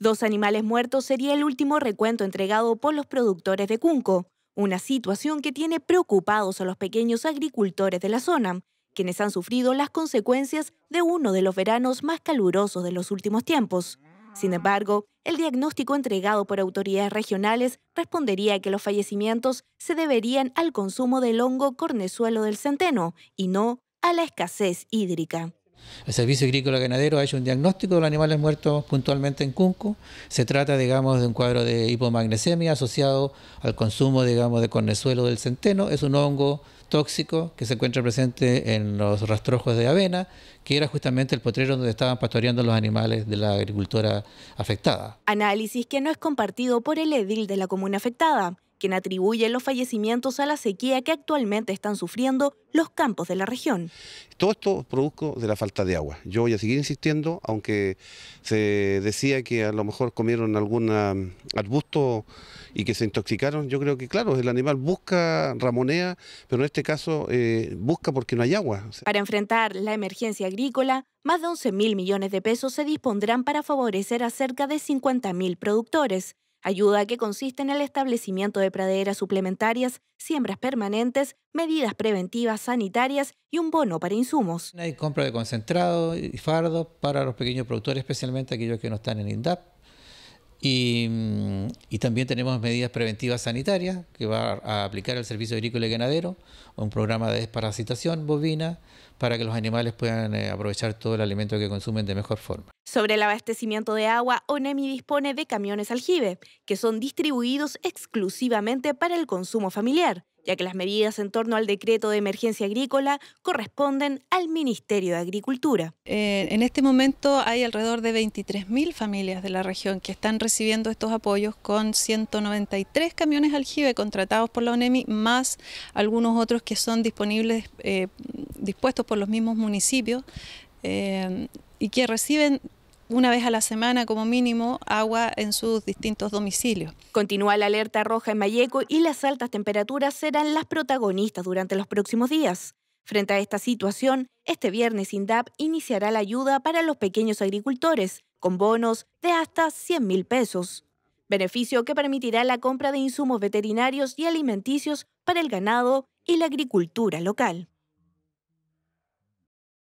Dos animales muertos sería el último recuento entregado por los productores de Cunco, una situación que tiene preocupados a los pequeños agricultores de la zona, quienes han sufrido las consecuencias de uno de los veranos más calurosos de los últimos tiempos. Sin embargo, el diagnóstico entregado por autoridades regionales respondería que los fallecimientos se deberían al consumo del hongo cornezuelo del centeno y no a la escasez hídrica. El Servicio Agrícola Ganadero ha hecho un diagnóstico de los animales muertos puntualmente en Cunco. Se trata, digamos, de un cuadro de hipomagnesemia asociado al consumo, digamos, de cornezuelo del centeno. Es un hongo tóxico que se encuentra presente en los rastrojos de avena, que era justamente el potrero donde estaban pastoreando los animales de la agricultura afectada. Análisis que no es compartido por el edil de la comuna afectada quien atribuye los fallecimientos a la sequía que actualmente están sufriendo los campos de la región. Todo esto produzco de la falta de agua. Yo voy a seguir insistiendo, aunque se decía que a lo mejor comieron algún um, arbusto y que se intoxicaron, yo creo que claro, el animal busca, ramonea, pero en este caso eh, busca porque no hay agua. Para enfrentar la emergencia agrícola, más de 11 mil millones de pesos se dispondrán para favorecer a cerca de 50.000 mil productores. Ayuda que consiste en el establecimiento de praderas suplementarias, siembras permanentes, medidas preventivas sanitarias y un bono para insumos. Hay compra de concentrado y fardo para los pequeños productores, especialmente aquellos que no están en INDAP, Mm, y, también tenemos medidas preventivas sanitarias que va a aplicar el Servicio Agrícola y Ganadero, un programa de desparasitación bovina para que los animales puedan eh, aprovechar todo el alimento que consumen de mejor forma. Sobre el abastecimiento de agua, ONEMI dispone de camiones aljibe, que son distribuidos exclusivamente para el consumo familiar ya que las medidas en torno al decreto de emergencia agrícola corresponden al Ministerio de Agricultura. Eh, en este momento hay alrededor de 23.000 familias de la región que están recibiendo estos apoyos con 193 camiones aljibe contratados por la ONEMI, más algunos otros que son disponibles, eh, dispuestos por los mismos municipios. Eh, y que reciben una vez a la semana como mínimo agua en sus distintos domicilios. Continúa la alerta roja en Mayeco y las altas temperaturas serán las protagonistas durante los próximos días. Frente a esta situación, este viernes INDAP iniciará la ayuda para los pequeños agricultores con bonos de hasta 100 mil pesos. Beneficio que permitirá la compra de insumos veterinarios y alimenticios para el ganado y la agricultura local.